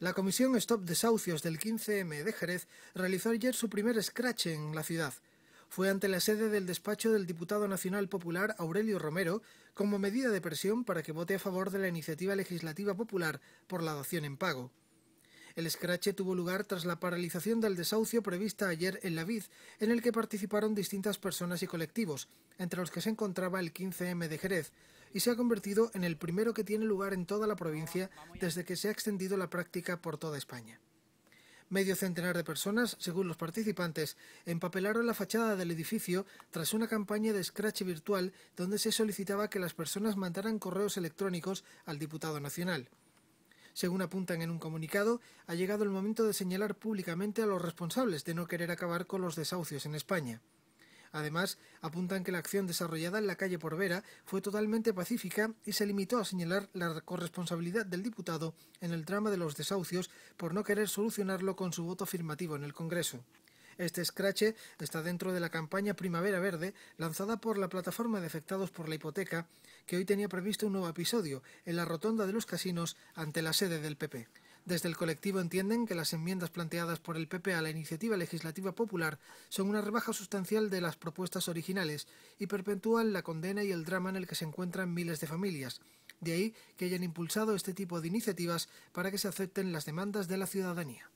La Comisión Stop Desahucios del 15M de Jerez realizó ayer su primer scratch en la ciudad. Fue ante la sede del despacho del diputado nacional popular Aurelio Romero como medida de presión para que vote a favor de la iniciativa legislativa popular por la adopción en pago. El escrache tuvo lugar tras la paralización del desahucio prevista ayer en la Vid, en el que participaron distintas personas y colectivos, entre los que se encontraba el 15M de Jerez, y se ha convertido en el primero que tiene lugar en toda la provincia desde que se ha extendido la práctica por toda España. Medio centenar de personas, según los participantes, empapelaron la fachada del edificio tras una campaña de scratch virtual donde se solicitaba que las personas mandaran correos electrónicos al diputado nacional. Según apuntan en un comunicado, ha llegado el momento de señalar públicamente a los responsables de no querer acabar con los desahucios en España. Además, apuntan que la acción desarrollada en la calle Porvera fue totalmente pacífica y se limitó a señalar la corresponsabilidad del diputado en el drama de los desahucios por no querer solucionarlo con su voto afirmativo en el Congreso. Este escrache está dentro de la campaña Primavera Verde, lanzada por la plataforma de afectados por la hipoteca, que hoy tenía previsto un nuevo episodio en la rotonda de los casinos ante la sede del PP. Desde el colectivo entienden que las enmiendas planteadas por el PP a la iniciativa legislativa popular son una rebaja sustancial de las propuestas originales y perpetúan la condena y el drama en el que se encuentran miles de familias. De ahí que hayan impulsado este tipo de iniciativas para que se acepten las demandas de la ciudadanía.